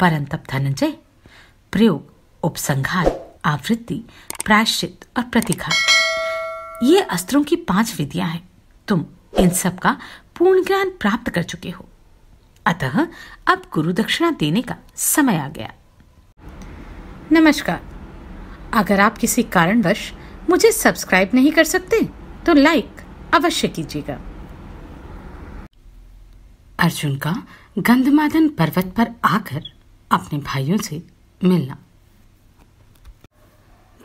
परंतप धनंजय प्रयोग उपसंहार आवृत्ति प्रायश्चित और प्रतिघात ये अस्त्रों की पांच विधियां हैं तुम इन सब का पूर्ण ज्ञान प्राप्त कर चुके हो अतः अब गुरु दक्षिणा देने का समय आ गया नमस्कार अगर आप किसी कारणवश मुझे सब्सक्राइब नहीं कर सकते तो लाइक अवश्य कीजिएगा अर्जुन का गंधमादन पर्वत पर आकर अपने भाइयों से मिलना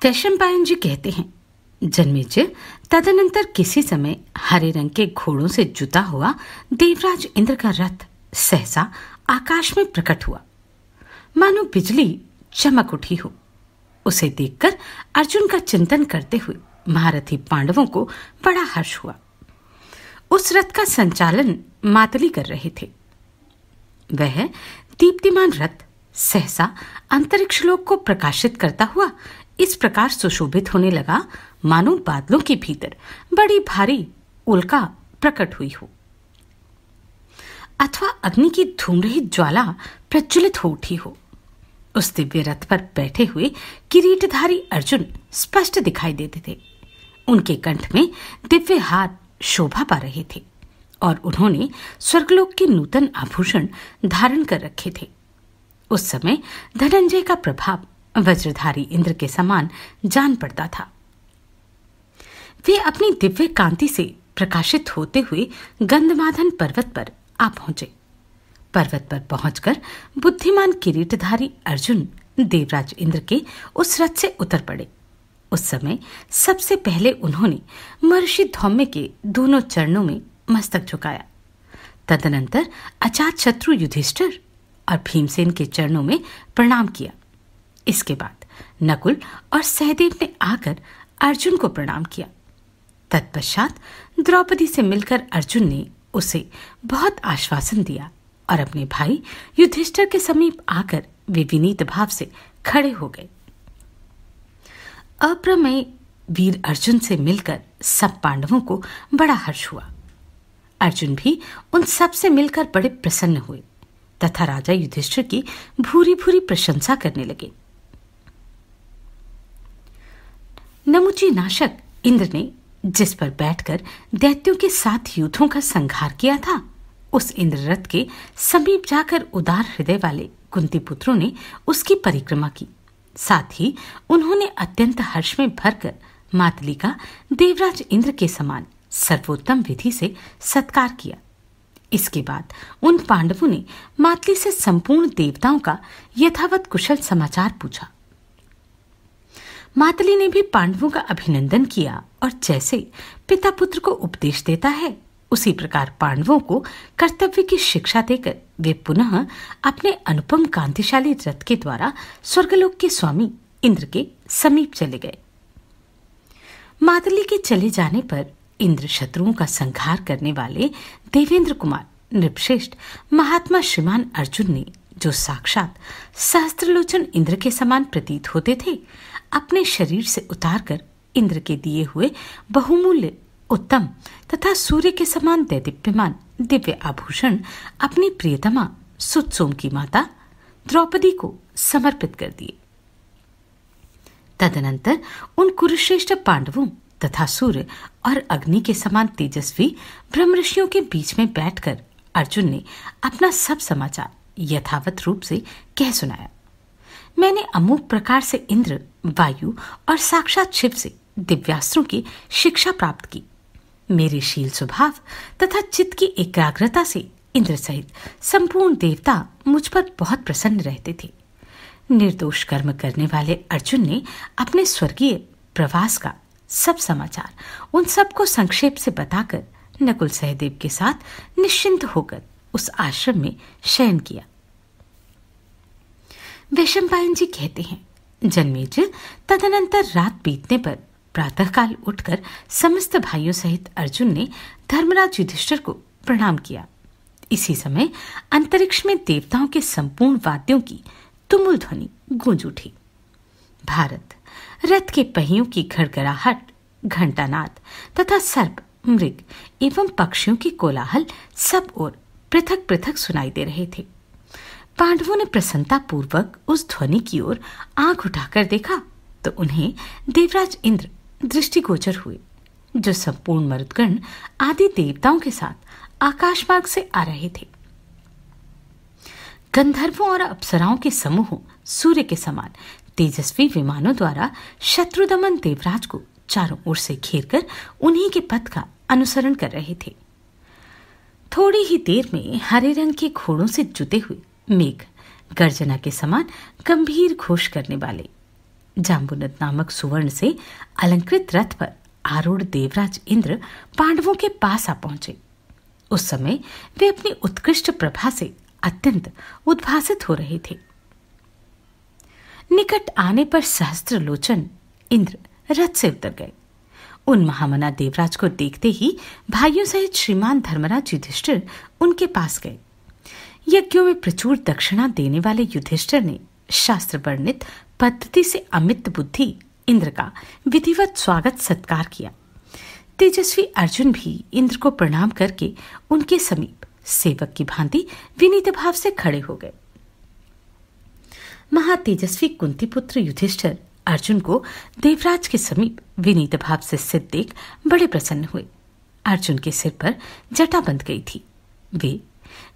वैशम पायन जी कहते हैं जन्मेजय तदनंतर किसी समय हरे रंग के घोड़ों से जुता हुआ देवराज इंद्र का रथ सहसा आकाश में प्रकट हुआ मानो बिजली चमक उठी हो उसे देखकर अर्जुन का चिंतन करते हुए महारथी पांडवों को बड़ा हर्ष हुआ उस रथ का संचालन मातली कर रहे थे वह दीप्तिमान रथ सहसा अंतरिक्ष लोक को प्रकाशित करता हुआ इस प्रकार सुशोभित होने लगा मानो बादलों के भीतर बड़ी भारी उल्का प्रकट हुई हो अथवा अग्नि की धूम रही ज्वाला प्रज्वलित हो उठी हो उस दिव्य रथ पर बैठे हुए किरीटधारी अर्जुन स्पष्ट दिखाई देते थे उनके कंठ में दिव्य हार शोभा पा रहे थे और उन्होंने स्वर्गलोक के नूतन आभूषण धारण कर रखे थे उस समय धनंजय का प्रभाव वज्रधारी इंद्र के समान जान पड़ता था वे अपनी दिव्य कांति से प्रकाशित होते हुए गंधमाधन पर्वत पर आ पहुंचे पर्वत पर पहुंचकर बुद्धिमान किरीटधारी अर्जुन देवराज इंद्र के उस रथ से उतर पड़े उस समय सबसे पहले उन्होंने महर्षि धौम्य के दोनों चरणों में मस्तक झुकाया तदनंतर अचात शत्रु युधिष्ठिर और भीमसेन के चरणों में प्रणाम किया इसके बाद नकुल और सहदेव ने आकर अर्जुन को प्रणाम किया तत्पश्चात द्रौपदी से मिलकर अर्जुन ने उसे बहुत आश्वासन दिया और अपने भाई युधिष्ठर के समीप आकर वे विनीत भाव से खड़े हो गए अप्रमेय वीर अर्जुन से मिलकर सब पांडवों को बड़ा हर्ष हुआ अर्जुन भी उन सब से मिलकर बड़े प्रसन्न हुए तथा राजा युधिष्ठिर की भूरी भूरी प्रशंसा करने लगे नमुची नाशक इंद्र ने जिस पर बैठकर दैत्यों के साथ युद्धों का संघार किया था उस इंद्ररथ के समीप जाकर उदार हृदय वाले कुंती पुत्रों ने उसकी परिक्रमा की साथ ही उन्होंने अत्यंत हर्ष में भरकर मातली का देवराज इंद्र के समान सर्वोत्तम विधि से सत्कार किया इसके बाद उन पांडवों ने मातली से संपूर्ण देवताओं का यथावत कुशल समाचार पूछा मातली ने भी पांडवों का अभिनंदन किया और जैसे पिता पुत्र को उपदेश देता है उसी प्रकार पांडवों को कर्तव्य की शिक्षा देकर वे पुनः अपने अनुपम कांतिशाली रथ के द्वारा स्वर्गलोक के स्वामी इंद्र के समीप चले गए मातली के चले जाने पर इंद्र शत्रुओं का संहार करने वाले देवेंद्र कुमार नृपश्रेष्ठ महात्मा श्रीमान अर्जुन ने जो साक्षात सहस्त्रलोचन इंद्र के समान प्रतीत होते थे अपने शरीर से उतारकर इंद्र के दिए हुए बहुमूल्य उत्तम तथा सूर्य के समान दैदीप्यमान दिव्य आभूषण अपनी प्रियतमा सुतसोम की माता द्रौपदी को समर्पित कर दिए तदनंतर उन कुरुश्रेष्ठ पांडवों तथा सूर्य और अग्नि के समान तेजस्वी ब्रह्म ऋषियों के बीच में बैठकर अर्जुन ने अपना सब समाचार यथावत रूप से कह सुनाया मैंने अमूक प्रकार से इंद्र वायु और साक्षात शिव से दिव्यास्त्रों की शिक्षा प्राप्त की मेरे शील स्वभाव तथा चित्त की एकाग्रता से इंद्र सहित संपूर्ण देवता मुझ पर बहुत प्रसन्न रहते थे निर्दोष कर्म करने वाले अर्जुन ने अपने स्वर्गीय प्रवास का सब समाचार उन सबको संक्षेप से बताकर नकुल सहदेव के साथ निश्चिंत होकर उस आश्रम में शयन किया वैशंपायन जी कहते हैं जन्मेज तदनंतर रात बीतने पर प्रातःकाल उठकर समस्त भाइयों सहित अर्जुन ने धर्मराज युधिष्ठर को प्रणाम किया इसी समय अंतरिक्ष में देवताओं के संपूर्ण वाद्यों की तुमुल ध्वनि गूंज उठी भारत रथ के पहियों की घड़घड़ाहट घंटानाद तथा सर्प मृग एवं पक्षियों की कोलाहल सब ओर पृथक पृथक सुनाई दे रहे थे पांडवों ने प्रसन्नता पूर्वक उस ध्वनि की ओर आंख उठाकर देखा तो उन्हें देवराज इंद्र दृष्टिगोचर हुए जो संपूर्ण मरुदगण आदि देवताओं के साथ आकाश मार्ग से आ रहे थे गंधर्वों और अप्सराओं के समूह सूर्य के समान तेजस्वी विमानों द्वारा शत्रुदमन देवराज को चारों ओर से घेर कर उन्हीं के पथ का अनुसरण कर रहे थे थोड़ी ही देर में हरे रंग के घोड़ों से जुते हुए मेघ गर्जना के समान गंभीर घोष करने वाले जाम्बुनत नामक सुवर्ण से अलंकृत रथ पर आरूढ़ देवराज इंद्र पांडवों के पास आ पहुंचे उस समय वे अपनी उत्कृष्ट प्रभा से अत्यंत उद्भासित हो रहे थे निकट आने पर सहस्त्र लोचन इंद्र रथ से उतर गए उन महामना देवराज को देखते ही भाइयों सहित श्रीमान धर्मराज युधिष्ठिर उनके पास गए यज्ञों में प्रचुर दक्षिणा देने वाले युधिष्ठिर ने शास्त्र वर्णित पद्धति से अमित बुद्धि इंद्र का विधिवत स्वागत सत्कार किया तेजस्वी अर्जुन भी इंद्र को प्रणाम करके उनके समीप सेवक की भांति विनीत भाव से खड़े हो गए महातेजस्वी कुंती पुत्र युधिष्ठर अर्जुन को देवराज के समीप विनीत भाव से सिद्ध देख बड़े प्रसन्न हुए अर्जुन के सिर पर जटा बंध गई थी वे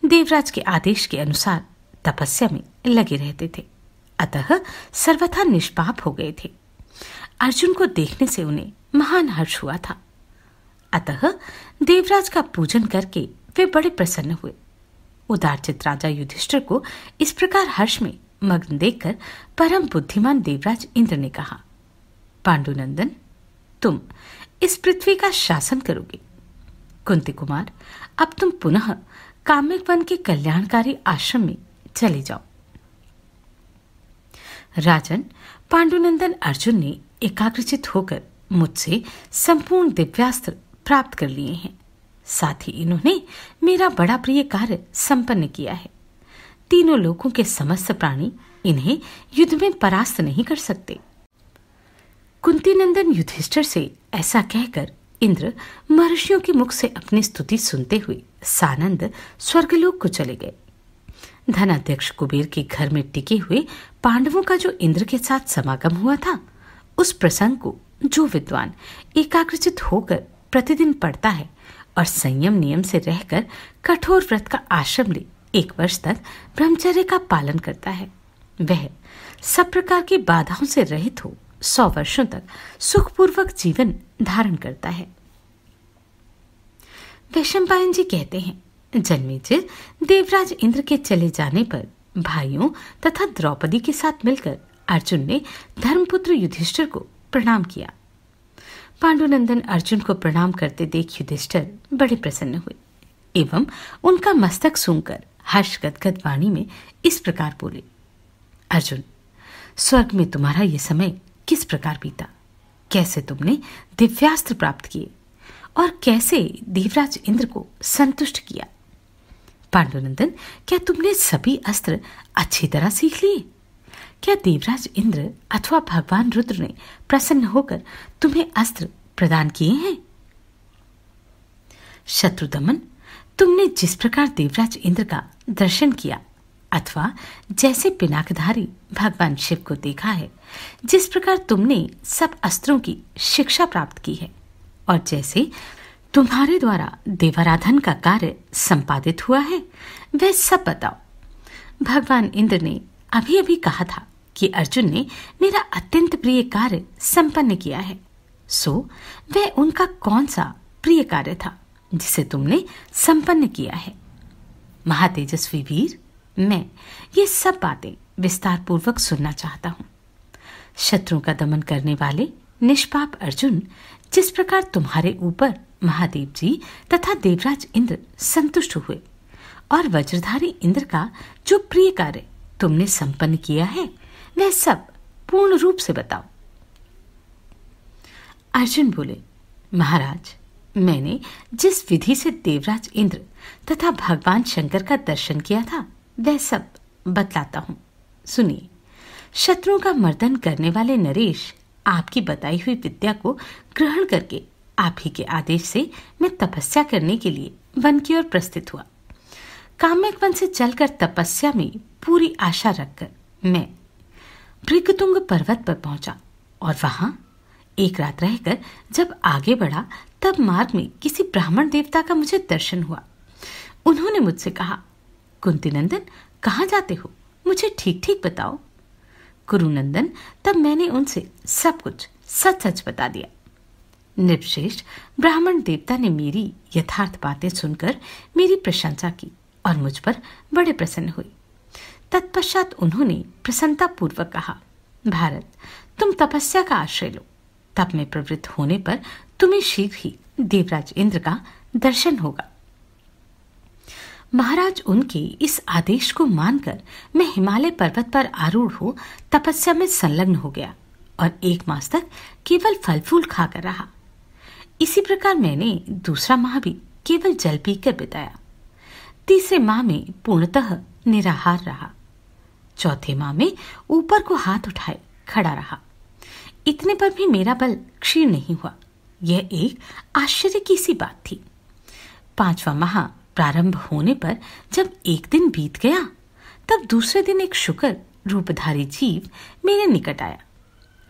देवराज के आदेश के अनुसार तपस्या में लगे रहते थे अतः सर्वथा निष्पाप हो गए थे अर्जुन को देखने से उन्हें महान हर्ष हुआ था अतः देवराज का पूजन करके वे बड़े प्रसन्न हुए उदारचित राजा युधिष्ठिर को इस प्रकार हर्ष में मग्न देखकर परम बुद्धिमान देवराज इंद्र ने कहा पांडुनंदन तुम इस पृथ्वी का शासन करोगे कुंती कुमार अब तुम पुनः कामिक वन के कल्याणकारी आश्रम में चले जाओ राजन पांडुनंदन अर्जुन ने एकाग्रचित होकर मुझसे संपूर्ण दिव्यास्त्र प्राप्त कर लिए हैं साथ ही इन्होंने मेरा बड़ा प्रिय कार्य संपन्न किया है तीनों लोगों के समस्त प्राणी इन्हें युद्ध में परास्त नहीं कर सकते कुंती नंदन युधिष्ठर से ऐसा कहकर इंद्र महर्षियों के मुख से अपनी स्तुति सुनते हुए सानंद स्वर्गलोक को चले गए धनाध्यक्ष कुबेर के घर में टिके हुए पांडवों का जो इंद्र के साथ समागम हुआ था उस प्रसंग को जो विद्वान एकाग्रचित होकर प्रतिदिन पढ़ता है और संयम नियम से रहकर कठोर व्रत का आश्रम ले एक वर्ष तक ब्रह्मचर्य का पालन करता है वह सब प्रकार की बाधाओं से रहित हो सौ वर्षों तक सुखपूर्वक जीवन धारण करता है वैशंपायन जी कहते हैं जन्मेजय देवराज इंद्र के चले जाने पर भाइयों तथा द्रौपदी के साथ मिलकर अर्जुन ने धर्मपुत्र युधिष्ठिर को प्रणाम किया पांडुनंदन अर्जुन को प्रणाम करते देख युधिष्ठिर बड़े प्रसन्न हुए एवं उनका मस्तक सुनकर हर्ष गदगद वाणी में इस प्रकार बोले अर्जुन स्वर्ग में तुम्हारा यह समय किस प्रकार बीता कैसे तुमने दिव्यास्त्र प्राप्त किए और कैसे देवराज इंद्र को संतुष्ट किया पांडुनंदन क्या तुमने सभी अस्त्र अच्छी तरह सीख लिए क्या देवराज इंद्र अथवा भगवान रुद्र ने प्रसन्न होकर तुम्हें अस्त्र प्रदान किए हैं शत्रुदमन तुमने जिस प्रकार देवराज इंद्र का दर्शन किया अथवा जैसे पिनाकधारी भगवान शिव को देखा है जिस प्रकार तुमने सब अस्त्रों की शिक्षा प्राप्त की है और जैसे तुम्हारे द्वारा देवाराधन का कार्य संपादित हुआ है वह सब बताओ भगवान इंद्र ने अभी अभी कहा था कि अर्जुन ने मेरा अत्यंत प्रिय कार्य संपन्न किया है सो वह उनका कौन सा प्रिय कार्य था जिसे तुमने संपन्न किया है महातेजस्वी वीर मैं ये सब बातें विस्तार पूर्वक सुनना चाहता हूँ शत्रु का दमन करने वाले निष्पाप अर्जुन जिस प्रकार तुम्हारे ऊपर महादेव जी तथा देवराज इंद्र संतुष्ट हुए और वज्रधारी इंद्र का जो प्रिय कार्य तुमने संपन्न किया है वह सब पूर्ण रूप से बताओ अर्जुन बोले महाराज मैंने जिस विधि से देवराज इंद्र तथा भगवान शंकर का दर्शन किया था वह सब बतलाता हूँ सुनिए शत्रुओं का मर्दन करने वाले नरेश आपकी बताई हुई विद्या को ग्रहण करके आप ही के आदेश से मैं तपस्या करने के लिए वन की ओर प्रस्थित हुआ काम्यक वन से चलकर तपस्या में पूरी आशा रखकर मैं भृगतुंग पर्वत पर पहुंचा और वहां एक रात रहकर जब आगे बढ़ा तब मार्ग में किसी ब्राह्मण देवता का मुझे दर्शन हुआ उन्होंने मुझसे कहा कुंती नंदन कहाँ जाते हो मुझे ठीक ठीक बताओ गुरुनंदन तब मैंने उनसे सब कुछ सच सच बता दिया निर्वशेष ब्राह्मण देवता ने मेरी यथार्थ बातें सुनकर मेरी प्रशंसा की और मुझ पर बड़े प्रसन्न हुए तत्पश्चात उन्होंने प्रसन्नतापूर्वक कहा भारत तुम तपस्या का आश्रय लो तप में प्रवृत्त होने पर तुम्हें शीघ्र ही देवराज इंद्र का दर्शन होगा महाराज उनके इस आदेश को मानकर मैं हिमालय पर्वत पर आरूढ़ हो तपस्या में संलग्न हो गया और एक मास तक केवल फल फूल खाकर रहा इसी प्रकार मैंने दूसरा माह भी केवल जल पीकर बिताया तीसरे माह में पूर्णतः निराहार रहा चौथे माह में ऊपर को हाथ उठाए खड़ा रहा इतने पर भी मेरा बल क्षीण नहीं हुआ यह एक आश्चर्य की सी बात थी पांचवा माह प्रारंभ होने पर जब एक दिन बीत गया तब दूसरे दिन एक शुक्र रूपधारी जीव मेरे निकट आया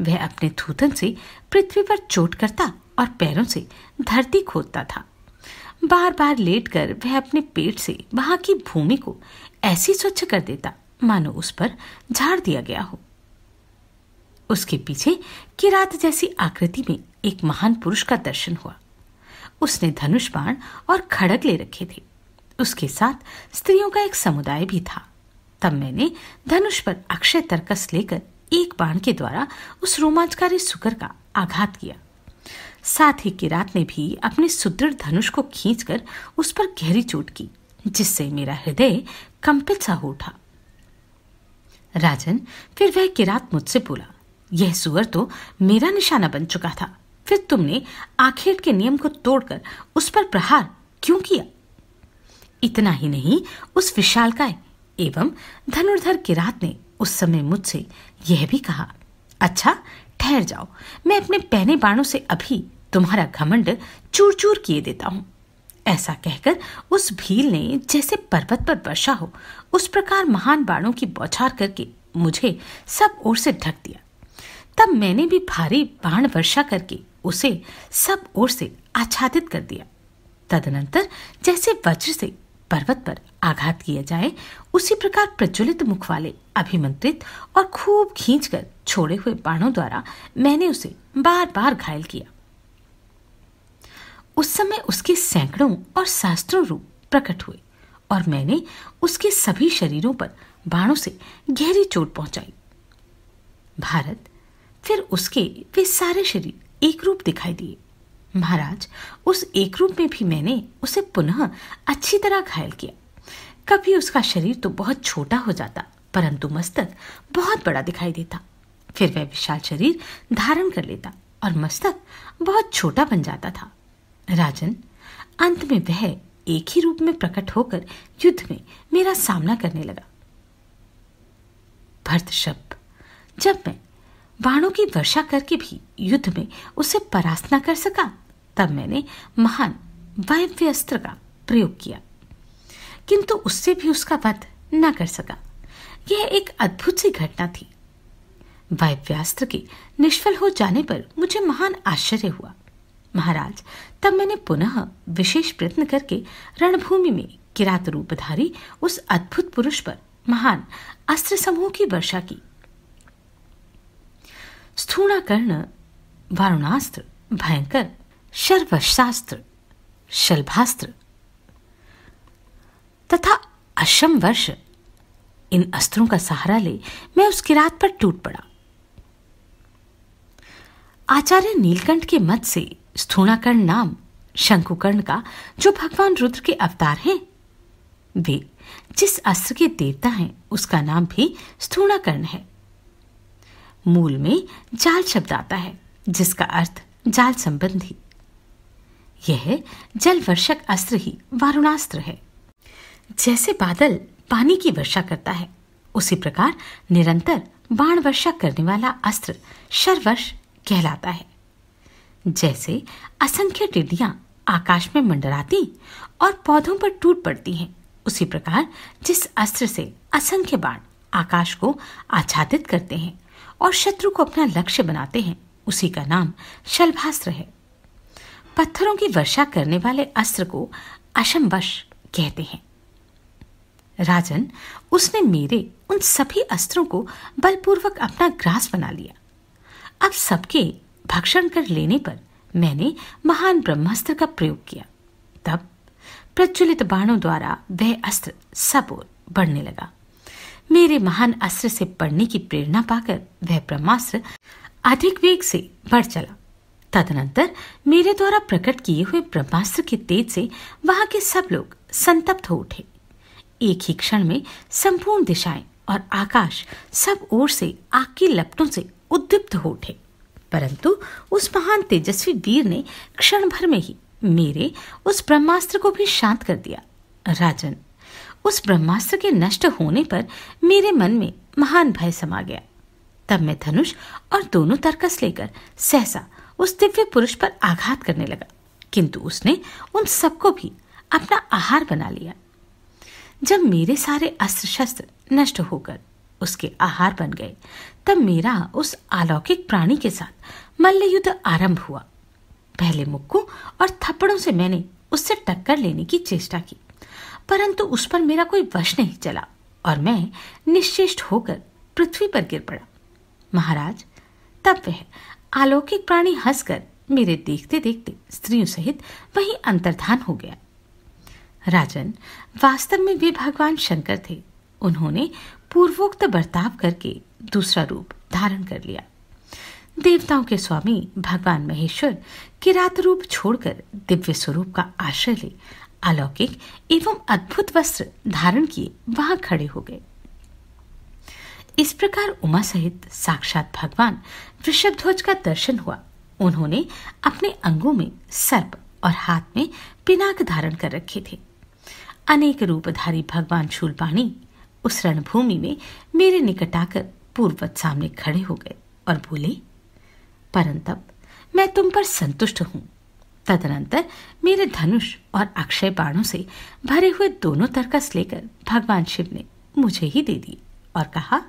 वह अपने थूथन से पृथ्वी पर चोट करता और पैरों से धरती खोदता था बार बार लेटकर वह अपने पेट से वहां की भूमि को ऐसी स्वच्छ कर देता मानो उस पर झाड़ दिया गया हो उसके पीछे किरात जैसी आकृति में एक महान पुरुष का दर्शन हुआ उसने धनुष बाण और खड़ग ले रखे थे उसके साथ स्त्रियों का एक समुदाय भी था तब मैंने धनुष पर अक्षय तर्कस लेकर एक बाण के द्वारा उस रोमांचकारी सुकर का आघात किया साथ ही किरात ने भी अपने सुदृढ़ धनुष को खींचकर उस पर गहरी चोट की जिससे मेरा हृदय कंपित सा हो उठा राजन फिर वह किरात मुझसे बोला यह सुअर तो मेरा निशाना बन चुका था फिर तुमने आखेट के नियम को तोड़कर उस पर प्रहार क्यों किया इतना ही नहीं उस विशाल काय एवं धनुर्धर किरात ने उस समय मुझसे यह भी कहा अच्छा ठहर जाओ मैं अपने पहने बाणों से अभी तुम्हारा घमंड चूर चूर किए देता हूं ऐसा कहकर उस भील ने जैसे पर्वत पर वर्षा हो उस प्रकार महान बाणों की बौछार करके मुझे सब ओर से ढक दिया तब मैंने भी भारी बाण वर्षा करके उसे सब ओर से आच्छादित कर दिया तदनंतर जैसे वज्र से पर्वत पर आघात किया जाए उसी प्रकार प्रज्वलित मुख वाले अभिमंत्रित और खूब खींचकर छोड़े हुए बाणों द्वारा मैंने उसे बार बार घायल किया उस समय उसके सैकड़ों और शास्त्रों रूप प्रकट हुए और मैंने उसके सभी शरीरों पर बाणों से गहरी चोट पहुंचाई भारत फिर उसके वे सारे शरीर एक रूप दिखाई दिए महाराज उस एक रूप में भी मैंने उसे पुनः अच्छी तरह घायल किया कभी उसका शरीर तो बहुत छोटा हो जाता परंतु मस्तक बहुत बड़ा दिखाई देता फिर वह विशाल शरीर धारण कर लेता और मस्तक बहुत छोटा बन जाता था राजन अंत में वह एक ही रूप में प्रकट होकर युद्ध में मेरा सामना करने लगा भरत शब्द जब मैं बाणों की वर्षा करके भी युद्ध में उसे परास्त न कर सका तब मैंने महान वायव्य अस्त्र का प्रयोग किया किंतु उससे भी उसका वध न कर सका यह एक अद्भुत सी घटना थी वायव्यास्त्र के निष्फल हो जाने पर मुझे महान आश्चर्य हुआ महाराज तब मैंने पुनः विशेष प्रयत्न करके रणभूमि में किरात रूपधारी उस अद्भुत पुरुष पर महान अस्त्र समूह की वर्षा की कर्ण वारुणास्त्र भयंकर शर्वशास्त्र शल्भास्त्र तथा अशम वर्ष इन अस्त्रों का सहारा ले मैं उस किरात पर टूट पड़ा आचार्य नीलकंठ के मत से स्थूणाकर्ण नाम शंकुकर्ण का जो भगवान रुद्र के अवतार हैं वे जिस अस्त्र के देवता हैं उसका नाम भी स्थूणाकर्ण है मूल में जाल शब्द आता है जिसका अर्थ जाल संबंधी यह जल वर्षक अस्त्र ही वारुणास्त्र है जैसे बादल पानी की वर्षा करता है उसी प्रकार निरंतर बाण वर्षा करने वाला अस्त्र शरवर्ष कहलाता है जैसे असंख्य टिड्डियां आकाश में मंडराती और पौधों पर टूट पड़ती हैं उसी प्रकार जिस अस्त्र से असंख्य बाण आकाश को आच्छादित करते हैं और शत्रु को अपना लक्ष्य बनाते हैं उसी का नाम शलभास्त्र है पत्थरों की वर्षा करने वाले अस्त्र को अशमवश कहते हैं राजन उसने मेरे उन सभी अस्त्रों को बलपूर्वक अपना ग्रास बना लिया अब सबके भक्षण कर लेने पर मैंने महान ब्रह्मास्त्र का प्रयोग किया तब प्रज्वलित बाणों द्वारा वह अस्त्र सब ओर बढ़ने लगा मेरे महान अस्त्र से पढ़ने की प्रेरणा पाकर वह ब्रह्मास्त्र अधिक वेग से बढ़ चला तदनंतर मेरे द्वारा प्रकट किए हुए ब्रह्मास्त्र के तेज से वहां के सब लोग संतप्त हो उठे एक ही क्षण में संपूर्ण दिशाएं और आकाश सब ओर से आग की लपटों से उद्दीप्त हो उठे परंतु उस महान तेजस्वी वीर ने क्षण भर में ही मेरे उस ब्रह्मास्त्र को भी शांत कर दिया राजन उस ब्रह्मास्त्र के नष्ट होने पर मेरे मन में महान भय समा गया तब मैं धनुष और दोनों तर्कस लेकर सहसा उस दिव्य पुरुष पर आघात करने लगा किंतु उसने उन सबको भी अपना आहार बना लिया जब मेरे सारे अस्त्र शस्त्र नष्ट होकर उसके आहार बन गए तब मेरा उस अलौकिक प्राणी के साथ मल्ल युद्ध आरंभ हुआ पहले मुक्कों और थप्पड़ों से मैंने उससे टक्कर लेने की चेष्टा की परंतु उस पर मेरा कोई वश नहीं चला और मैं निश्चेष्ट होकर पृथ्वी पर गिर पड़ा महाराज तब वह अलौकिक प्राणी हंसकर मेरे देखते देखते स्त्रियों सहित वही अंतर्धान हो गया राजन वास्तव में वे भगवान शंकर थे उन्होंने पूर्वोक्त बर्ताव करके दूसरा रूप धारण कर लिया देवताओं के स्वामी भगवान महेश्वर किरात रूप छोड़कर दिव्य स्वरूप का आश्रय ले अलौकिक एवं अद्भुत वस्त्र धारण किए वहां खड़े हो गए इस प्रकार उमा सहित साक्षात भगवान वृषभध्वज का दर्शन हुआ उन्होंने अपने अंगों में सर्प और हाथ में पिनाक धारण कर रखे थे अनेक रूपधारी भगवान शूलपाणी उस रणभूमि में मेरे निकट आकर पूर्वत सामने खड़े हो गए और बोले परंतप मैं तुम पर संतुष्ट हूं तदनंतर मेरे धनुष और अक्षय बाणों से भरे हुए दोनों तरकस लेकर भगवान शिव ने मुझे ही दे दिए और कहा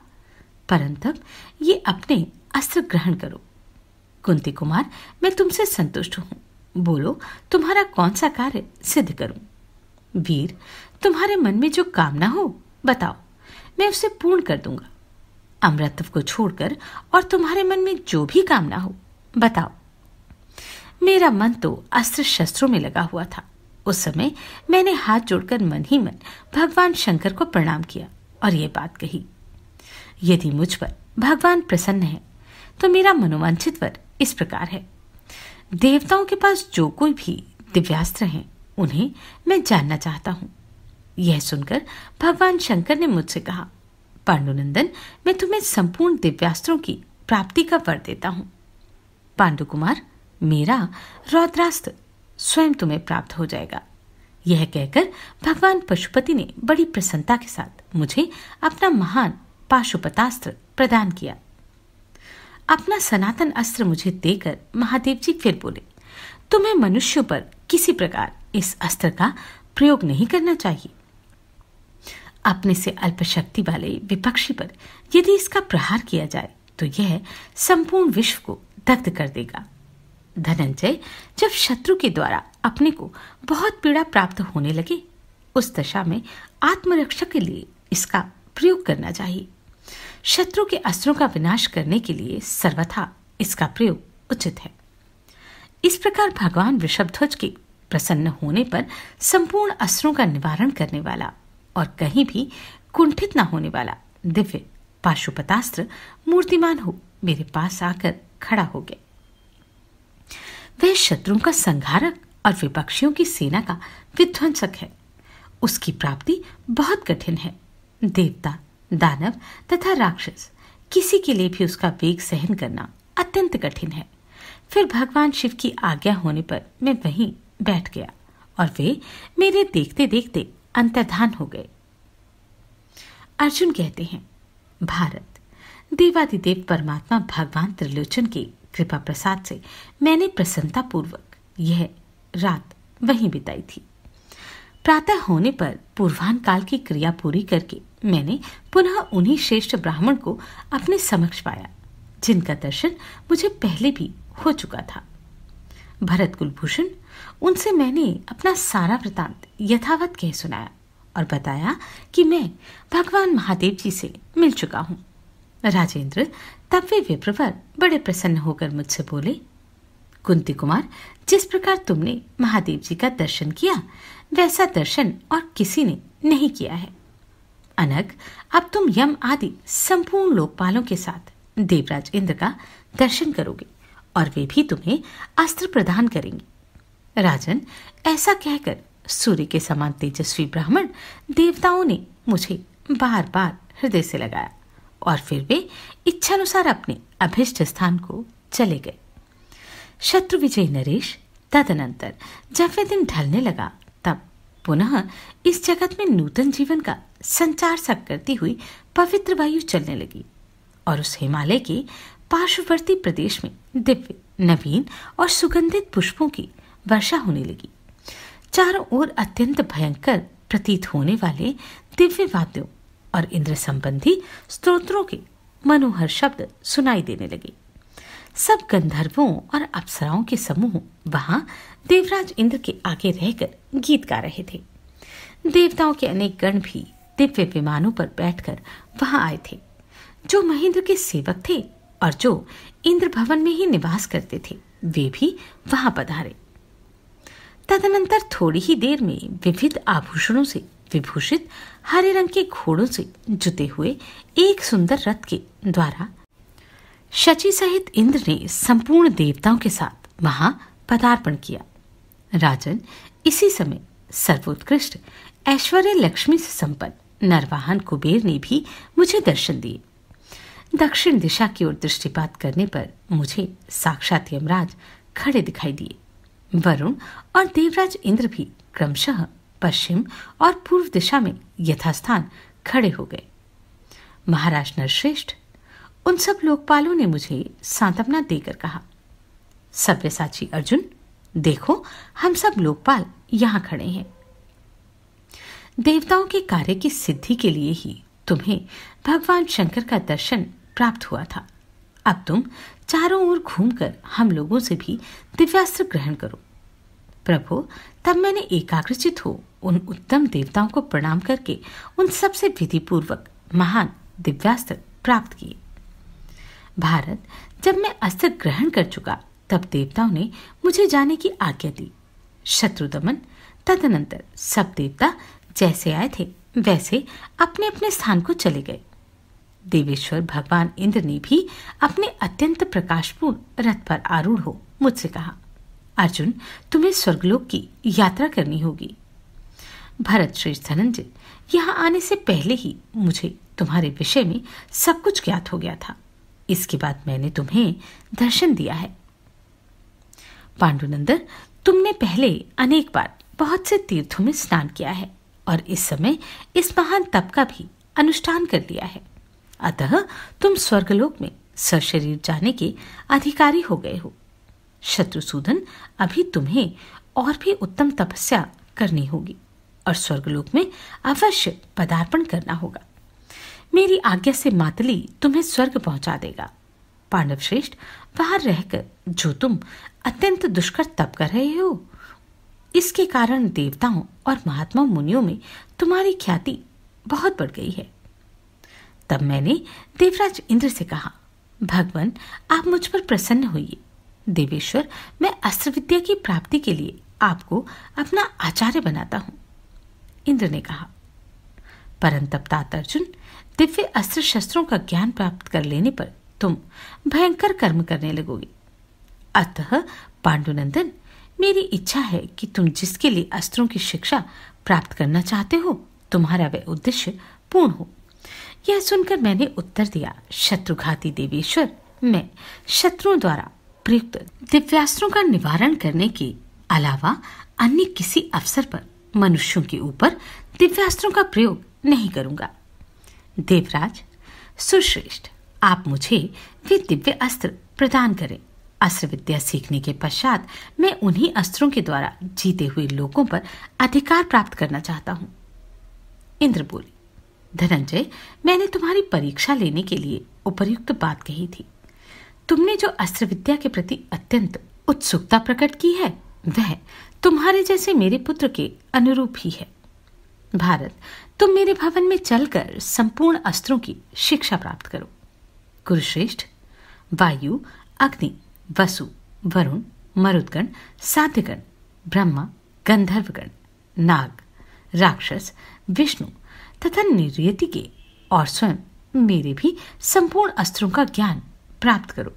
परंतप ये अपने अस्त्र ग्रहण करो कुंती कुमार मैं तुमसे संतुष्ट हूँ बोलो तुम्हारा कौन सा कार्य सिद्ध करूं वीर तुम्हारे मन में जो कामना हो बताओ मैं उसे पूर्ण कर दूंगा अमृतव को छोड़कर और तुम्हारे मन में जो भी कामना हो बताओ मेरा मन तो अस्त्र शस्त्रों में लगा हुआ था उस समय मैंने हाथ जोड़कर मन ही मन भगवान शंकर को प्रणाम किया और ये बात कही यदि मुझ पर भगवान प्रसन्न है तो मेरा मनोवांछित वर इस प्रकार है देवताओं के पास जो कोई भी दिव्यास्त्र हैं उन्हें मैं जानना चाहता हूँ यह सुनकर भगवान शंकर ने मुझसे कहा पांडुनंदन मैं तुम्हें संपूर्ण दिव्यास्त्रों की प्राप्ति का वर देता हूँ पांडु कुमार मेरा रौद्रास्त्र स्वयं तुम्हें प्राप्त हो जाएगा यह कहकर भगवान पशुपति ने बड़ी प्रसन्नता के साथ मुझे अपना महान पाशुपतास्त्र प्रदान किया अपना सनातन अस्त्र मुझे देकर महादेव जी फिर बोले तुम्हें मनुष्यों पर किसी प्रकार इस अस्त्र का प्रयोग नहीं करना चाहिए अपने से अल्प शक्ति वाले विपक्षी पर यदि इसका प्रहार किया जाए तो यह संपूर्ण विश्व को दग्ध कर देगा धनंजय जब शत्रु के द्वारा अपने को बहुत पीड़ा प्राप्त होने लगे उस दशा में आत्मरक्षा के लिए इसका प्रयोग करना चाहिए शत्रु के अस्त्रों का विनाश करने के लिए सर्वथा इसका प्रयोग उचित है इस प्रकार भगवान वृषभध्वज के प्रसन्न होने पर संपूर्ण अस्त्रों का निवारण करने वाला और कहीं भी कुंठित न होने वाला दिव्य पाशुपतास्त्र मूर्तिमान हो मेरे पास आकर खड़ा हो गया वह शत्रुओं का संघारक और विपक्षियों की सेना का विध्वंसक है उसकी प्राप्ति बहुत कठिन है देवता दानव तथा राक्षस किसी के लिए भी उसका वेग सहन करना अत्यंत कठिन है फिर भगवान शिव की आज्ञा होने पर मैं वहीं बैठ गया और वे मेरे देखते देखते अंतर्धान हो गए अर्जुन कहते हैं भारत देवादिदेव परमात्मा भगवान त्रिलोचन के कृपा प्रसाद से मैंने प्रसन्नता पूर्वक यह रात वहीं बिताई थी प्रातः होने पर पूर्वान काल की क्रिया पूरी करके मैंने पुनः उन्हीं श्रेष्ठ ब्राह्मण को अपने समक्ष पाया जिनका दर्शन मुझे पहले भी हो चुका था भरत कुलभूषण उनसे मैंने अपना सारा वृतांत यथावत कह सुनाया और बताया कि मैं भगवान महादेव जी से मिल चुका हूँ राजेंद्र तब वे विप्रवर बड़े प्रसन्न होकर मुझसे बोले कुंती कुमार जिस प्रकार तुमने महादेव जी का दर्शन किया वैसा दर्शन और किसी ने नहीं किया है अनक अब तुम यम आदि संपूर्ण लोकपालों के साथ देवराज इंद्र का दर्शन करोगे और वे भी तुम्हें अस्त्र प्रदान करेंगे राजन ऐसा कहकर सूर्य के समान तेजस्वी ब्राह्मण देवताओं ने मुझे बार बार हृदय से लगाया और फिर वे इच्छानुसार अपने अभिष्ट स्थान को चले गए शत्रु विजय नरेश तदनंतर जब वे दिन ढलने लगा तब पुनः इस जगत में नूतन जीवन का संचार सा करती हुई पवित्र वायु चलने लगी और उस हिमालय के पार्श्ववर्ती प्रदेश में दिव्य नवीन और सुगंधित पुष्पों की वर्षा होने लगी चारों ओर अत्यंत भयंकर प्रतीत होने वाले दिव्य वाद्यों और इंद्र संबंधी स्त्रोत्रों के मनोहर शब्द सुनाई देने लगे सब गंधर्वों और अप्सराओं के समूह वहां देवराज इंद्र के आगे रहकर गीत गा रहे थे देवताओं के अनेक गण भी दिव्य विमानों पर बैठकर वहां आए थे जो महेंद्र के सेवक थे और जो इंद्र भवन में ही निवास करते थे वे भी वहां पधारे तदनंतर थोड़ी ही देर में विविध आभूषणों से विभूषित हरे रंग के घोड़ों से जुते हुए एक सुंदर रथ के द्वारा शची सहित इंद्र ने संपूर्ण देवताओं के साथ वहां पदार्पण किया राजन इसी समय सर्वोत्कृष्ट ऐश्वर्य लक्ष्मी से संपन्न नरवाहन कुबेर ने भी मुझे दर्शन दिए दक्षिण दिशा की ओर दृष्टिपात करने पर मुझे साक्षात यमराज खड़े दिखाई दिए वरुण और देवराज इंद्र भी क्रमशः पश्चिम और पूर्व दिशा में यथास्थान खड़े हो गए महाराज नरश्रेष्ठ उन सब लोकपालों ने मुझे सांत्वना देकर कहा साची अर्जुन देखो हम सब लोकपाल यहां खड़े हैं देवताओं के कार्य की सिद्धि के लिए ही तुम्हें भगवान शंकर का दर्शन प्राप्त हुआ था अब तुम चारों ओर घूमकर हम लोगों से भी दिव्यास्त्र ग्रहण करो प्रभु तब मैंने एकाग्रचित हो उन उत्तम देवताओं को प्रणाम करके उन सबसे विधि पूर्वक महान दिव्यास्त्र प्राप्त किए भारत जब मैं अस्त्र ग्रहण कर चुका तब देवताओं ने मुझे जाने की आज्ञा दी शत्रु दमन तदनंतर सब देवता जैसे आए थे वैसे अपने अपने स्थान को चले गए देवेश्वर भगवान इंद्र ने भी अपने अत्यंत प्रकाशपूर्ण रथ पर आरूढ़ हो मुझसे कहा अर्जुन तुम्हें स्वर्गलोक की यात्रा करनी होगी भरत श्रेष्ठ धनंजय यहाँ आने से पहले ही मुझे तुम्हारे विषय में सब कुछ ज्ञात हो गया था इसके बाद मैंने तुम्हें दर्शन दिया है पांडुनंदन तुमने पहले अनेक बार बहुत से तीर्थों में स्नान किया है और इस समय इस महान तप का भी अनुष्ठान कर लिया है अतः तुम स्वर्गलोक में सशरीर जाने के अधिकारी हो गए हो शत्रुसूदन अभी तुम्हें और भी उत्तम तपस्या करनी होगी और स्वर्गलोक में अवश्य पदार्पण करना होगा मेरी आज्ञा से मातली तुम्हें स्वर्ग पहुंचा देगा पांडव श्रेष्ठ बाहर रहकर जो तुम अत्यंत दुष्कर तप कर रहे हो इसके कारण देवताओं और महात्मा मुनियों में तुम्हारी ख्याति बहुत बढ़ गई है तब मैंने देवराज इंद्र से कहा भगवान आप मुझ पर प्रसन्न होइए देवेश्वर मैं अस्त्र विद्या की प्राप्ति के लिए आपको अपना आचार्य बनाता हूं इंद्र ने कहा परंतप तात अर्जुन दिव्य अस्त्र शस्त्रों का ज्ञान प्राप्त कर लेने पर तुम भयंकर कर्म करने लगोगे अतः पांडुनंदन मेरी इच्छा है कि तुम जिसके लिए अस्त्रों की शिक्षा प्राप्त करना चाहते हो तुम्हारा वह उद्देश्य पूर्ण हो यह सुनकर मैंने उत्तर दिया शत्रुघाती देवेश्वर मैं शत्रुओं द्वारा प्रयुक्त दिव्यास्त्रों का निवारण करने के अलावा अन्य किसी अवसर पर मनुष्यों के ऊपर दिव्यास्त्रों का प्रयोग नहीं करूंगा देवराज सुश्रेष्ठ आप मुझे वे दिव्य अस्त्र प्रदान करें अस्त्र विद्या सीखने के पश्चात मैं उन्हीं अस्त्रों के द्वारा जीते हुए लोगों पर अधिकार प्राप्त करना चाहता हूँ इंद्र बोले धनंजय मैंने तुम्हारी परीक्षा लेने के लिए उपयुक्त बात कही थी तुमने जो अस्त्र विद्या के प्रति अत्यंत उत्सुकता प्रकट की है वह तुम्हारे जैसे मेरे पुत्र के अनुरूप ही है भारत तुम मेरे भवन में चलकर संपूर्ण अस्त्रों की शिक्षा प्राप्त करो कुरुश्रेष्ठ वायु अग्नि वसु वरुण मरुदगण साध्यगण ब्रह्मा गंधर्वगण नाग राक्षस विष्णु तथा निर्यति के और स्वयं मेरे भी संपूर्ण अस्त्रों का ज्ञान प्राप्त करो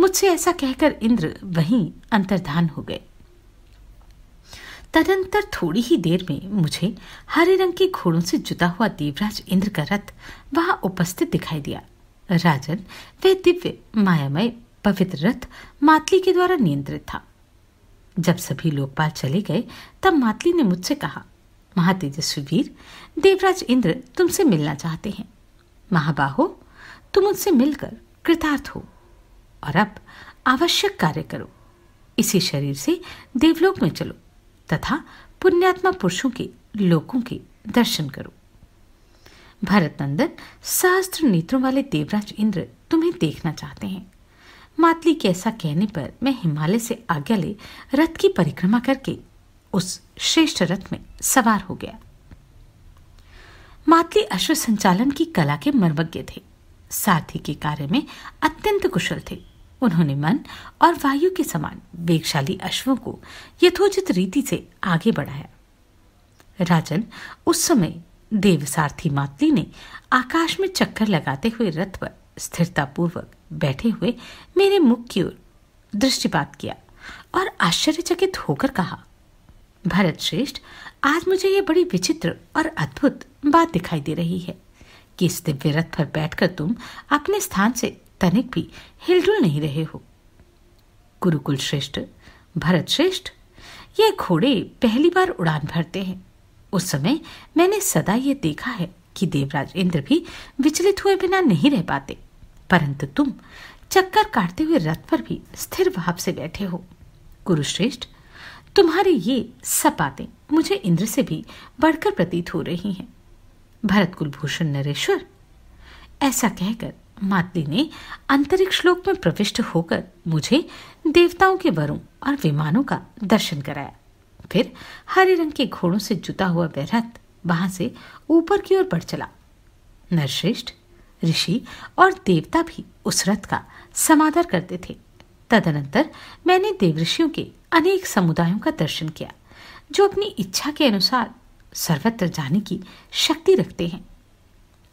मुझसे ऐसा कहकर इंद्र वहीं अंतर्धान हो गए तदंतर थोड़ी ही देर में मुझे हरे रंग के घोड़ों से जुता हुआ देवराज इंद्र का रथ वहां उपस्थित दिखाई दिया राजन वह दिव्य मायामय पवित्र रथ मातली के द्वारा नियंत्रित था जब सभी लोकपाल चले गए तब मातली ने मुझसे कहा महातेजस्वी वीर देवराज इंद्र तुमसे मिलना चाहते हैं महाबाहो तुम उनसे मिलकर कृतार्थ हो और अब आवश्यक कार्य करो इसी शरीर से देवलोक में चलो तथा पुण्यात्मा पुरुषों के लोकों के दर्शन करो भरत नंदन सहस्त्र नेत्रों वाले देवराज इंद्र तुम्हें देखना चाहते हैं मातली के ऐसा कहने पर मैं हिमालय से आज्ञा ले रथ की परिक्रमा करके उस श्रेष्ठ रथ में सवार हो गया मातली अश्व संचालन की कला के मर्मज्ञ थे सारथी के कार्य में अत्यंत कुशल थे उन्होंने मन और वायु के समान वेगशाली अश्वों को यथोचित रीति से आगे बढ़ाया राजन उस समय सारथी मातली ने आकाश में चक्कर लगाते हुए रथ पर स्थिरतापूर्वक बैठे हुए मेरे मुख की ओर दृष्टिपात किया और आश्चर्यचकित होकर कहा भरत श्रेष्ठ आज मुझे ये बड़ी विचित्र और अद्भुत बात दिखाई दे रही है कि इस दिव्य रथ पर बैठकर तुम अपने स्थान से तनिक भी हिलडुल नहीं रहे हो गुरुकुल श्रेष्ठ भरत श्रेष्ठ ये घोड़े पहली बार उड़ान भरते हैं उस समय मैंने सदा ये देखा है कि देवराज इंद्र भी विचलित हुए बिना नहीं रह पाते परंतु तुम चक्कर काटते हुए रथ पर भी स्थिर भाव से बैठे हो गुरुश्रेष्ठ तुम्हारी ये सपाते मुझे इंद्र से भी बढ़कर प्रतीत हो रही हैं भरत कुलभूषण नरेश्वर ऐसा कहकर मातली ने अंतरिक्ष लोक में प्रविष्ट होकर मुझे देवताओं के वरों और विमानों का दर्शन कराया फिर हरे रंग के घोड़ों से जुता हुआ वह रथ वहां से ऊपर की ओर बढ़ चला नरश्रेष्ठ ऋषि और देवता भी उस रथ का समादर करते थे तदनंतर मैंने देवऋषियों के अनेक समुदायों का दर्शन किया जो अपनी इच्छा के अनुसार सर्वत्र जाने की शक्ति रखते हैं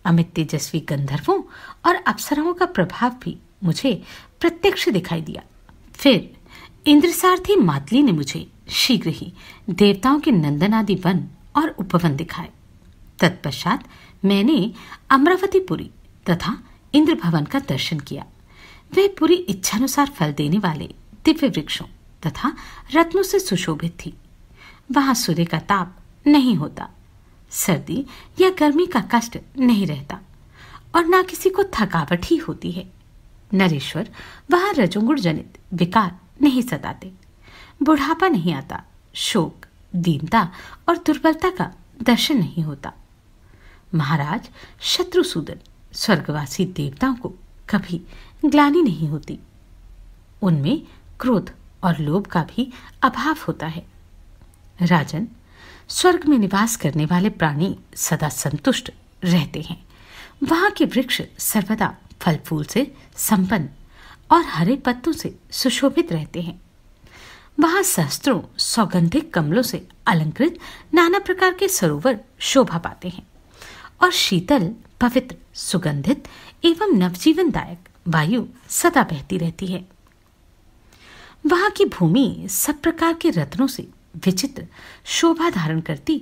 अमित तेजस्वी गंधर्वों और अप्सराओं का प्रभाव भी मुझे प्रत्यक्ष दिखाई दिया फिर इंद्रसारथी मातली ने मुझे शीघ्र ही देवताओं के नंदन आदि वन और उपवन दिखाए तत्पश्चात मैंने अमरावतीपुरी तथा इंद्र भवन का दर्शन किया वे पूरी इच्छानुसार फल देने वाले दिव्य वृक्षों तथा रत्नों से सुशोभित थी वहां सूर्य का ताप नहीं होता सर्दी या गर्मी का कष्ट नहीं रहता और ना किसी को थकावट ही होती है नरेश्वर वहां रजोगुण जनित विकार नहीं सताते बुढ़ापा नहीं आता शोक दीनता और दुर्बलता का दर्शन नहीं होता महाराज शत्रुसूदन स्वर्गवासी देवताओं को कभी ग्लानि नहीं होती उनमें क्रोध और लोभ का भी अभाव होता है राजन स्वर्ग में निवास करने वाले प्राणी सदा संतुष्ट रहते हैं वहाँ के वृक्ष सर्वदा फल फूल से संपन्न और हरे पत्तों से सुशोभित रहते हैं वहाँ सहस्त्रों सौगंधिक कमलों से अलंकृत नाना प्रकार के सरोवर शोभा पाते हैं और शीतल पवित्र सुगंधित एवं नवजीवनदायक वायु सदा बहती रहती है वहाँ की भूमि सब प्रकार के रत्नों से विचित्र शोभा धारण करती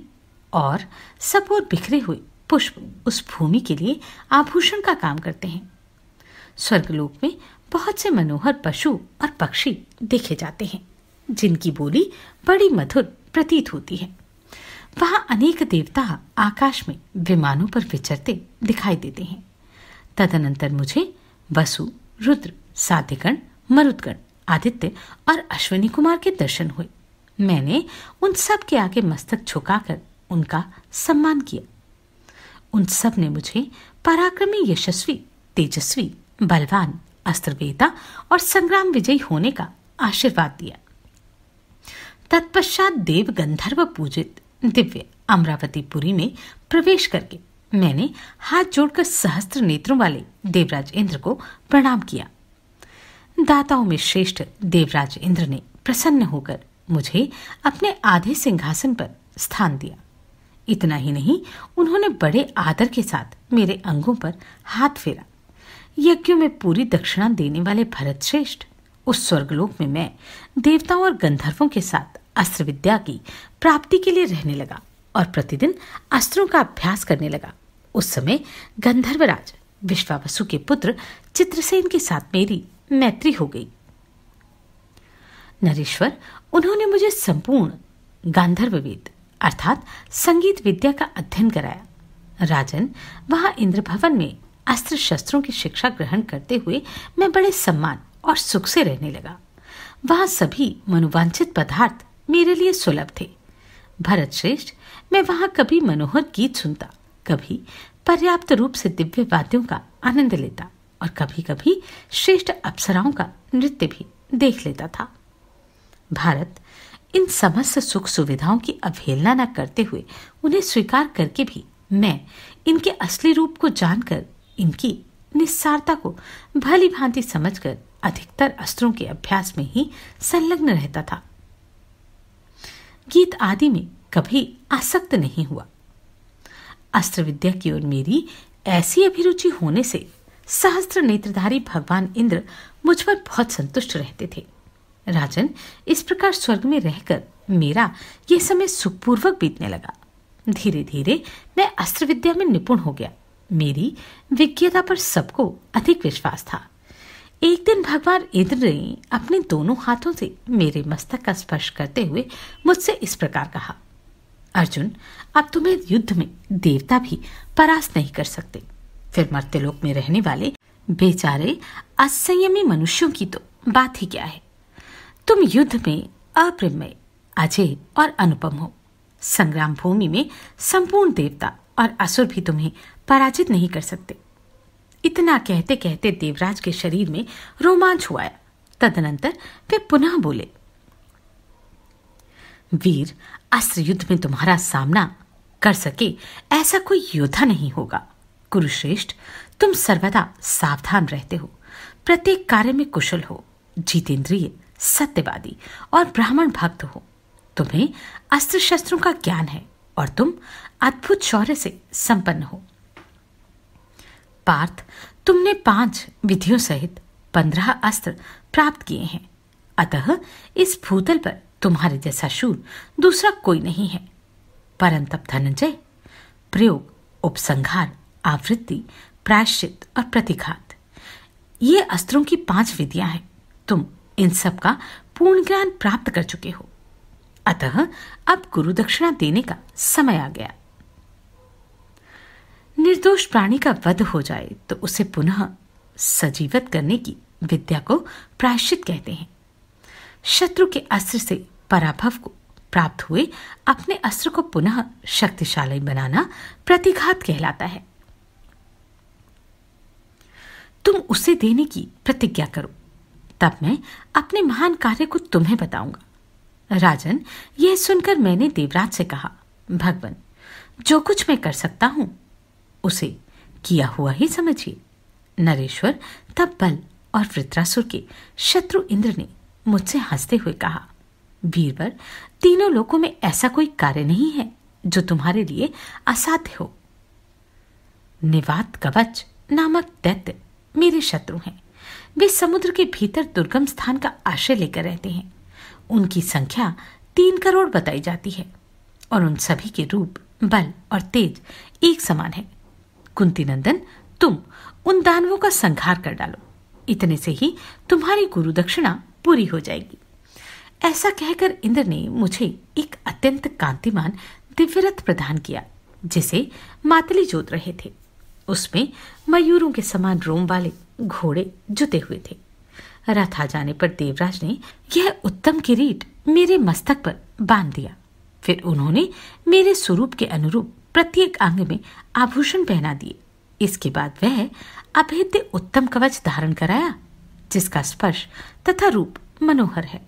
और सब और बिखरे हुए पुष्प उस भूमि के लिए आभूषण का काम करते हैं स्वर्गलोक में बहुत से मनोहर पशु और पक्षी देखे जाते हैं जिनकी बोली बड़ी मधुर प्रतीत होती है वहां अनेक देवता आकाश में विमानों पर विचरते दिखाई देते हैं तदनंतर मुझे वसु रुद्र साधिकण मरुदगण आदित्य और अश्विनी कुमार के दर्शन हुए मैंने उन सब के आगे मस्तक झुकाकर उनका सम्मान किया उन सब ने मुझे पराक्रमी यशस्वी तेजस्वी बलवान अस्त्रवेता और संग्राम विजयी होने का आशीर्वाद दिया तत्पश्चात देव गंधर्व पूजित दिव्य अमरावती पुरी में प्रवेश करके मैंने हाथ जोड़कर सहस्त्र नेत्रों वाले देवराज इंद्र को प्रणाम किया दाताओं में श्रेष्ठ देवराज इंद्र ने प्रसन्न होकर मुझे अपने आधे सिंहासन पर स्थान दिया इतना ही नहीं उन्होंने बड़े आदर के साथ मेरे अंगों पर हाथ फेरा यज्ञों में पूरी दक्षिणा देने वाले भरत श्रेष्ठ उस स्वर्गलोक में मैं देवताओं और गंधर्वों के साथ अस्त्र विद्या की प्राप्ति के लिए रहने लगा और प्रतिदिन अस्त्रों का अभ्यास करने लगा उस समय गंधर्वराज विश्वावसु के पुत्र चित्रसेन के साथ मेरी मैत्री हो गई नरेश्वर उन्होंने मुझे संपूर्ण गांधर्व वेद अर्थात संगीत विद्या का अध्ययन कराया राजन वहां इंद्रभवन में अस्त्र शस्त्रों की शिक्षा ग्रहण करते हुए मैं बड़े सम्मान और सुख से रहने लगा वहां सभी मनोवांछित पदार्थ मेरे लिए सुलभ थे भरत श्रेष्ठ मैं वहां कभी मनोहर गीत सुनता कभी पर्याप्त रूप से दिव्य वाद्यों का आनंद लेता और कभी कभी श्रेष्ठ अप्सराओं का नृत्य भी देख लेता था भारत इन समस्त सुख सुविधाओं की अवहेलना न करते हुए उन्हें स्वीकार करके भी मैं इनके असली रूप को जानकर इनकी निस्सारता को भली भांति समझ कर अधिकतर अस्त्रों के अभ्यास में ही संलग्न रहता था गीत आदि में कभी आसक्त नहीं हुआ अस्त्र विद्या की ओर मेरी ऐसी अभिरुचि होने से सहस्त्र नेत्रधारी भगवान इंद्र मुझ पर बहुत संतुष्ट रहते थे राजन इस प्रकार स्वर्ग में रहकर मेरा यह समय सुखपूर्वक बीतने लगा धीरे धीरे मैं अस्त्र विद्या में निपुण हो गया मेरी विज्ञता पर सबको अधिक विश्वास था एक दिन भगवान इंद्र ने अपने दोनों हाथों से मेरे मस्तक का स्पर्श करते हुए मुझसे इस प्रकार कहा अर्जुन अब तुम्हें युद्ध में देवता भी परास्त नहीं कर सकते फिर मर्त्यलोक में रहने वाले बेचारे असंयमी मनुष्यों की तो बात ही क्या है तुम युद्ध में अप्रमय अजय और अनुपम हो संग्राम भूमि में संपूर्ण देवता और असुर भी तुम्हें पराजित नहीं कर सकते इतना कहते कहते देवराज के शरीर में रोमांच हुआ तदनंतर वे पुनः बोले वीर अस्त्र युद्ध में तुम्हारा सामना कर सके ऐसा कोई योद्धा नहीं होगा कुरुश्रेष्ठ तुम सर्वदा सावधान रहते हो प्रत्येक कार्य में कुशल हो जितेंद्रिय सत्यवादी और ब्राह्मण भक्त हो तुम्हें अस्त्र शस्त्रों का ज्ञान है और तुम अद्भुत शौर्य से संपन्न हो पार्थ तुमने पांच विधियों सहित पंद्रह अस्त्र प्राप्त किए हैं अतः इस भूतल पर तुम्हारे जैसा शूर दूसरा कोई नहीं है परंतप धनंजय प्रयोग उपसंहार आवृत्ति प्रायश्चित और प्रतिघात ये अस्त्रों की पांच विधियां हैं तुम इन सब का पूर्ण ज्ञान प्राप्त कर चुके हो अतः अब गुरु दक्षिणा देने का समय आ गया निर्दोष प्राणी का वध हो जाए तो उसे पुनः सजीवत करने की विद्या को प्रायश्चित कहते हैं शत्रु के अस्त्र से पराभव को प्राप्त हुए अपने अस्त्र को पुनः शक्तिशाली बनाना प्रतिघात कहलाता है तुम उसे देने की प्रतिज्ञा करो तब मैं अपने महान कार्य को तुम्हें बताऊंगा राजन यह सुनकर मैंने देवराज से कहा भगवान जो कुछ मैं कर सकता हूं उसे किया हुआ ही समझिए नरेश्वर तब बल और वृत्रासुर के शत्रु इंद्र ने मुझसे हंसते हुए कहा वीरवर तीनों लोगों में ऐसा कोई कार्य नहीं है जो तुम्हारे लिए असाध्य हो निवात कवच नामक दैत्य मेरे शत्रु हैं वे समुद्र के भीतर दुर्गम स्थान का आश्रय लेकर रहते हैं उनकी संख्या तीन करोड़ बताई जाती है और उन सभी के रूप बल और तेज एक समान है कुंती नंदन तुम उन दानवों का संहार कर डालो इतने से ही तुम्हारी गुरु दक्षिणा पूरी हो जाएगी ऐसा कहकर इंद्र ने मुझे एक अत्यंत कांतिमान दिव्यरथ प्रदान किया जिसे मातली जोत रहे थे उसमें मयूरों के समान रोम वाले घोड़े जुते हुए थे रथ आ जाने पर देवराज ने यह उत्तम किरीट मेरे मस्तक पर बांध दिया फिर उन्होंने मेरे स्वरूप के अनुरूप प्रत्येक अंग में आभूषण पहना दिए इसके बाद वह अभेद्य उत्तम कवच धारण कराया जिसका स्पर्श तथा रूप मनोहर है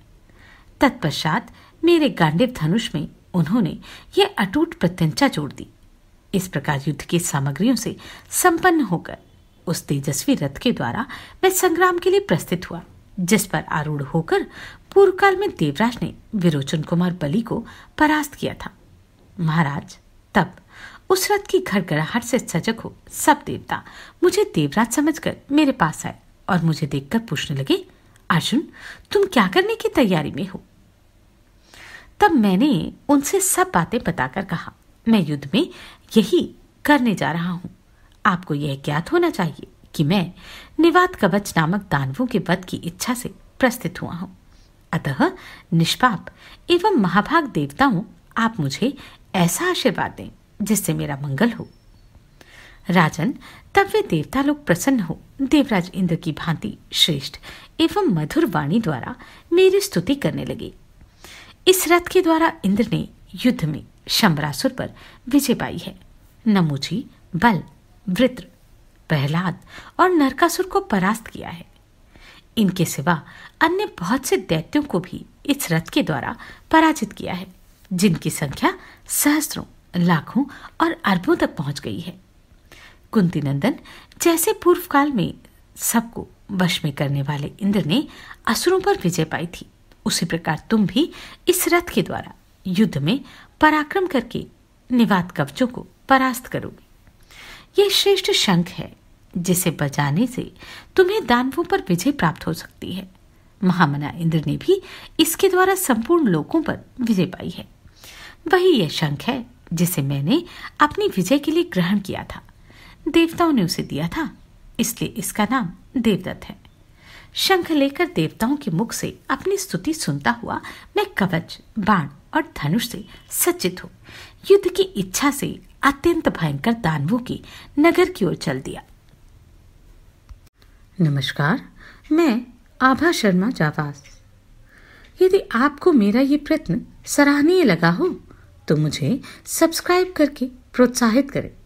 तत्पश्चात मेरे गांडिव धनुष में उन्होंने यह अटूट प्रत्यंचा जोड़ दी इस प्रकार युद्ध की सामग्रियों से संपन्न होकर उस तेजस्वी रथ के द्वारा मैं संग्राम के लिए प्रस्तुत हुआ जिस पर आरूढ़ होकर पूर्व काल में देवराज ने विरोचन कुमार बलि को परास्त किया था महाराज तब उस रथ की घड़गड़ाहट से सजग हो सब देवता मुझे देवराज समझकर मेरे पास आए और मुझे देखकर पूछने लगे अर्जुन तुम क्या करने की तैयारी में हो तब मैंने उनसे सब बातें बताकर कहा मैं युद्ध में यही करने जा रहा हूं आपको यह ज्ञात होना चाहिए कि मैं निवात कवच नामक दानवों के वध की इच्छा से प्रस्तुत हुआ हूँ अतः निष्पाप एवं महाभाग देवताओं आप मुझे ऐसा आशीर्वाद दें जिससे मेरा मंगल हो राजन तब वे देवता लोग प्रसन्न हो देवराज इंद्र की भांति श्रेष्ठ एवं मधुर वाणी द्वारा मेरी स्तुति करने लगे इस रथ के द्वारा इंद्र ने युद्ध में शंबरासुर पर विजय पाई है नमुझी बल वृत्र प्रहलाद और नरकासुर को परास्त किया है इनके सिवा अन्य बहुत से दैत्यों को भी इस रथ के द्वारा पराजित किया है जिनकी संख्या सहस्रों लाखों और अरबों तक पहुंच गई है कुंती नंदन जैसे पूर्व काल में सबको वश में करने वाले इंद्र ने असुरों पर विजय पाई थी उसी प्रकार तुम भी इस रथ के द्वारा युद्ध में पराक्रम करके निवात कवचों को परास्त करोगे यह श्रेष्ठ शंख है जिसे बजाने से तुम्हें दानवों पर विजय प्राप्त हो सकती है महामना इंद्र ने भी इसके द्वारा संपूर्ण लोगों पर विजय पाई है वही यह शंख है जिसे मैंने अपनी विजय के लिए ग्रहण किया था देवताओं ने उसे दिया था इसलिए इसका नाम देवदत्त है शंख लेकर देवताओं के मुख से अपनी स्तुति सुनता हुआ मैं कवच बाण और धनुष से सज्जित हूँ युद्ध की इच्छा से अत्यंत भयंकर दानवों की नगर की ओर चल दिया नमस्कार मैं आभा शर्मा जावास यदि आपको मेरा ये प्रयत्न सराहनीय लगा हो तो मुझे सब्सक्राइब करके प्रोत्साहित करें